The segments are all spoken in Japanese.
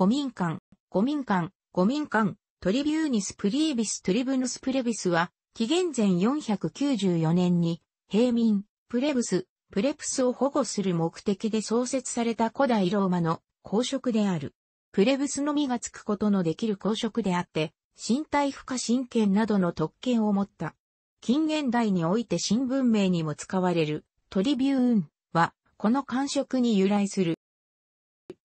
古民館、古民館、古民館、トリビューニスプリービストリブヌスプレビスは、紀元前494年に、平民、プレブス、プレプスを保護する目的で創設された古代ローマの公職である。プレブスのみがつくことのできる公職であって、身体不可侵権などの特権を持った。近現代において新文明にも使われるトリビューンは、この官職に由来する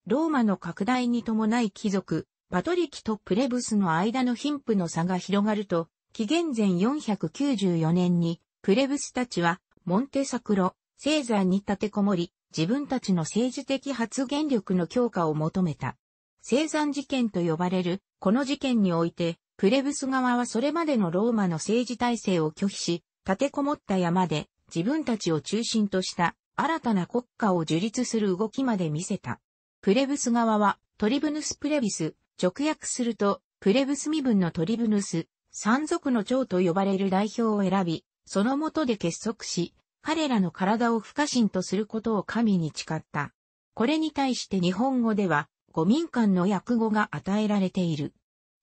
ローマの拡大に伴い貴族、パトリキとプレブスの間の貧富の差が広がると、紀元前494年に、プレブスたちは、モンテサクロ、セーザーに立てこもり、自分たちの政治的発言力の強化を求めた。生産事件と呼ばれる、この事件において、プレブス側はそれまでのローマの政治体制を拒否し、立てこもった山で自分たちを中心とした新たな国家を樹立する動きまで見せた。プレブス側は、トリブヌスプレビス、直訳すると、プレブス身分のトリブヌス、山族の長と呼ばれる代表を選び、その下で結束し、彼らの体を不可侵とすることを神に誓った。これに対して日本語では、五民間の訳語が与えられている。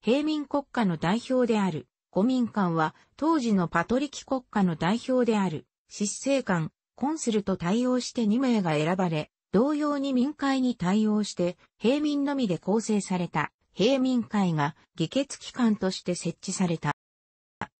平民国家の代表である、五民間は、当時のパトリキ国家の代表である、執政官、コンスルと対応して2名が選ばれ、同様に民会に対応して平民のみで構成された平民会が議決機関として設置された。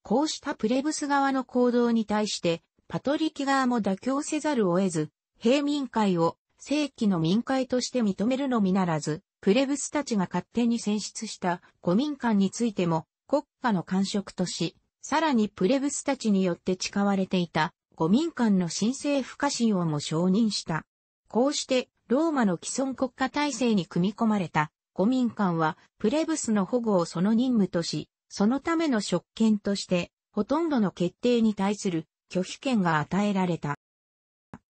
こうしたプレブス側の行動に対してパトリキ側も妥協せざるを得ず、平民会を正規の民会として認めるのみならず、プレブスたちが勝手に選出した古民間についても国家の官職とし、さらにプレブスたちによって誓われていた古民間の新政府家臣をも承認した。こうして、ローマの既存国家体制に組み込まれた、古民館は、プレブスの保護をその任務とし、そのための職権として、ほとんどの決定に対する拒否権が与えられた。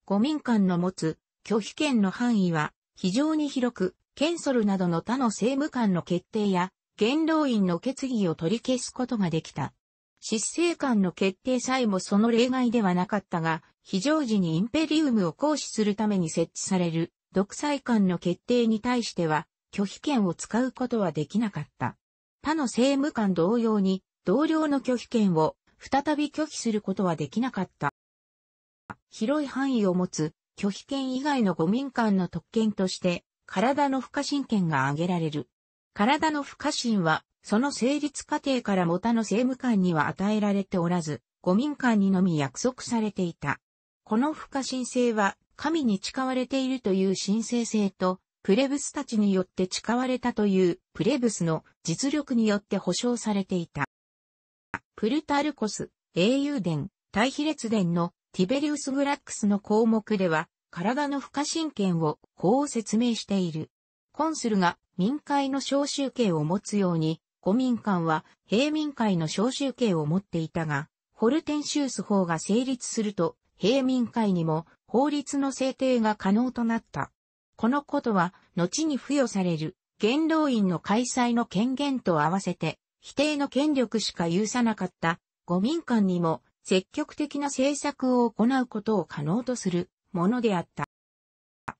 古民館の持つ拒否権の範囲は非常に広く、ケンソルなどの他の政務官の決定や、元老院の決議を取り消すことができた。執政官の決定さえもその例外ではなかったが、非常時にインペリウムを行使するために設置される独裁官の決定に対しては拒否権を使うことはできなかった。他の政務官同様に同僚の拒否権を再び拒否することはできなかった。広い範囲を持つ拒否権以外の五民間の特権として体の不可侵権が挙げられる。体の不可侵はその成立過程からモタの政務官には与えられておらず、五民間にのみ約束されていた。この不可侵性は、神に誓われているという神聖性と、プレブスたちによって誓われたというプレブスの実力によって保証されていた。プルタルコス、英雄伝、大比列伝のティベリウス・グラックスの項目では、体の不可侵権をこう説明している。コンスルが民会の召集権を持つように、古民間は平民会の召集権を持っていたが、ホルテンシュース法が成立すると、平民会にも法律の制定が可能となった。このことは、後に付与される、元老院の開催の権限と合わせて、否定の権力しか有さなかった、五民間にも積極的な政策を行うことを可能とするものであった。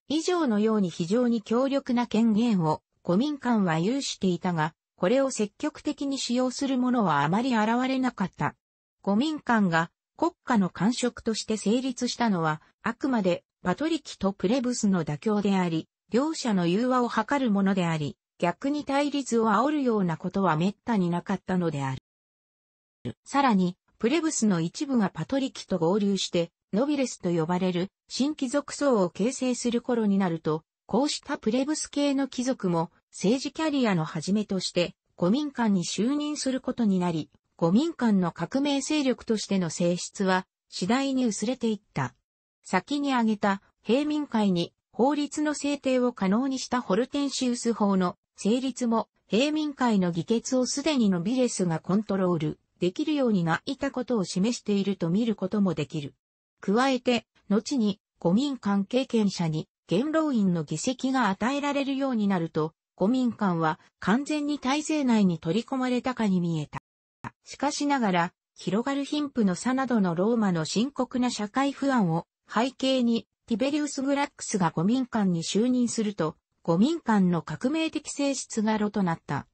以上のように非常に強力な権限を五民間は有していたが、これを積極的に使用する者はあまり現れなかった。五民間が国家の官職として成立したのは、あくまでパトリキとプレブスの妥協であり、両者の融和を図るものであり、逆に対立を煽るようなことは滅多になかったのである。さらに、プレブスの一部がパトリキと合流して、ノビレスと呼ばれる新貴族層を形成する頃になると、こうしたプレブス系の貴族も政治キャリアの始めとして、五民間に就任することになり、五民間の革命勢力としての性質は次第に薄れていった。先に挙げた平民会に法律の制定を可能にしたホルテンシウス法の成立も平民会の議決をすでにノビレスがコントロールできるようになったことを示していると見ることもできる。加えて、後に五民間経験者に元老院の議席が与えられるようになると、古民間は完全に体制内に取り込まれたかに見えた。しかしながら、広がる貧富の差などのローマの深刻な社会不安を背景に、ティベリウス・グラックスが古民間に就任すると、古民間の革命的性質が露となった。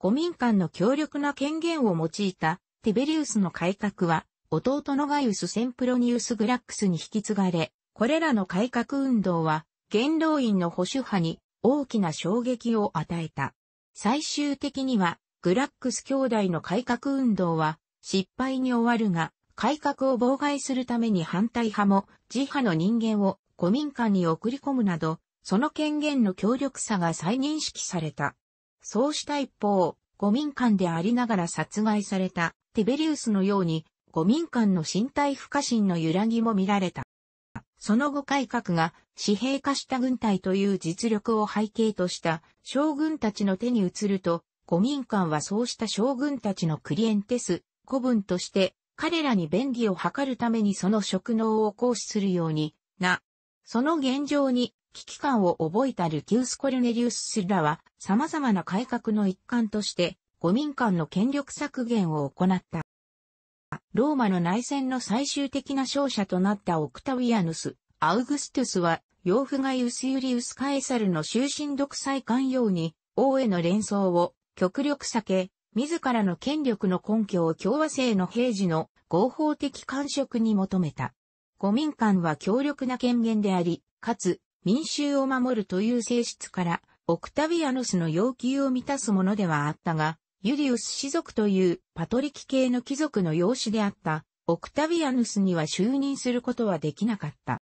古民間の強力な権限を用いたティベリウスの改革は、弟のガイウス・センプロニウス・グラックスに引き継がれ、これらの改革運動は、元老院の保守派に大きな衝撃を与えた。最終的には、グラックス兄弟の改革運動は失敗に終わるが、改革を妨害するために反対派も自派の人間を古民館に送り込むなど、その権限の強力さが再認識された。そうした一方、古民間でありながら殺害されたティベリウスのように、古民間の身体不可侵の揺らぎも見られた。その後改革が私兵化した軍隊という実力を背景とした将軍たちの手に移ると、古民間はそうした将軍たちのクリエンテス、古文として彼らに便宜を図るためにその職能を行使するようにな。その現状に危機感を覚えたルキウス・コルネリウス・スラは様々な改革の一環として、古民間の権力削減を行った。ローマの内戦の最終的な勝者となったオクタウィアヌス、アウグストゥスは、養父がユスユリウス・カエサルの終身独裁官用に、王への連想を極力避け、自らの権力の根拠を共和制の平時の合法的感触に求めた。五民間は強力な権限であり、かつ民衆を守るという性質から、オクタビアヌスの要求を満たすものではあったが、ユリウス氏族というパトリキ系の貴族の養子であったオクタビアヌスには就任することはできなかった。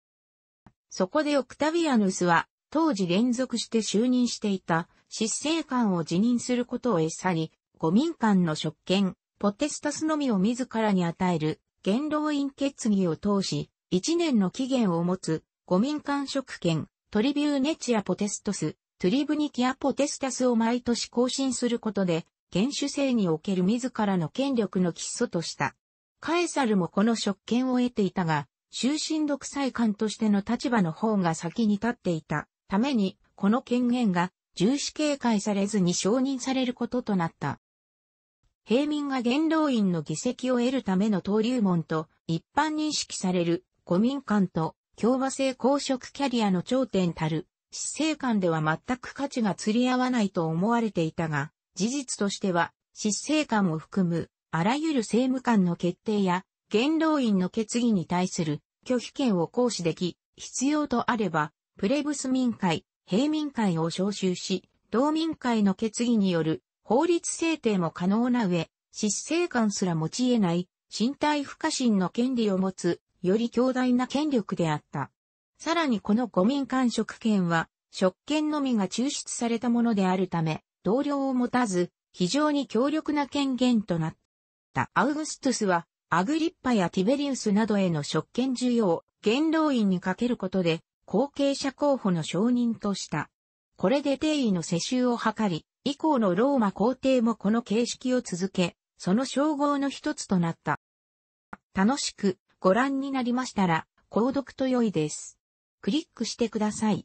そこでオクタビアヌスは当時連続して就任していた執政官を辞任することを餌に、五民間の職権、ポテスタスのみを自らに与える元老院決議を通し、一年の期限を持つ五民間職権、トリビューネチアポテストス、トリブニキアポテスタスを毎年更新することで、元首制における自らの権力の基礎とした。カエサルもこの職権を得ていたが、終身独裁官としての立場の方が先に立っていたために、この権限が重視警戒されずに承認されることとなった。平民が元老院の議席を得るための登竜門と一般認識される古民間と共和制公職キャリアの頂点たる、死生観では全く価値が釣り合わないと思われていたが、事実としては、執政官を含む、あらゆる政務官の決定や、元老院の決議に対する拒否権を行使でき、必要とあれば、プレブス民会、平民会を招集し、同民会の決議による法律制定も可能な上、執政官すら持ち得ない身体不可侵の権利を持つ、より強大な権力であった。さらにこの五民間職権は、職権のみが抽出されたものであるため、同僚を持たず、非常に強力な権限となった。アウグストゥスは、アグリッパやティベリウスなどへの職権需要、元老院にかけることで、後継者候補の承認とした。これで定位の世襲を図り、以降のローマ皇帝もこの形式を続け、その称号の一つとなった。楽しくご覧になりましたら、購読と良いです。クリックしてください。